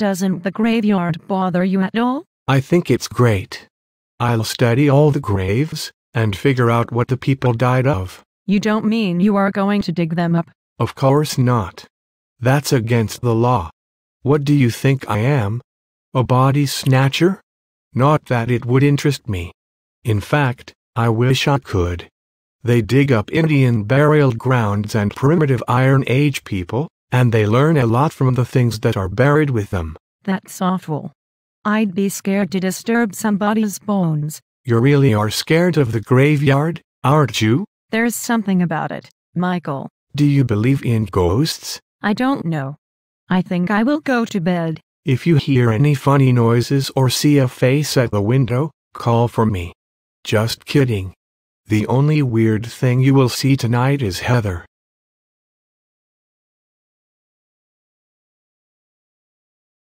Doesn't the graveyard bother you at all? I think it's great. I'll study all the graves, and figure out what the people died of. You don't mean you are going to dig them up? Of course not. That's against the law. What do you think I am? A body snatcher? Not that it would interest me. In fact, I wish I could. They dig up Indian burial grounds and primitive Iron Age people, and they learn a lot from the things that are buried with them. That's awful. I'd be scared to disturb somebody's bones. You really are scared of the graveyard, aren't you? There's something about it, Michael. Do you believe in ghosts? I don't know. I think I will go to bed. If you hear any funny noises or see a face at the window, call for me. Just kidding. The only weird thing you will see tonight is Heather.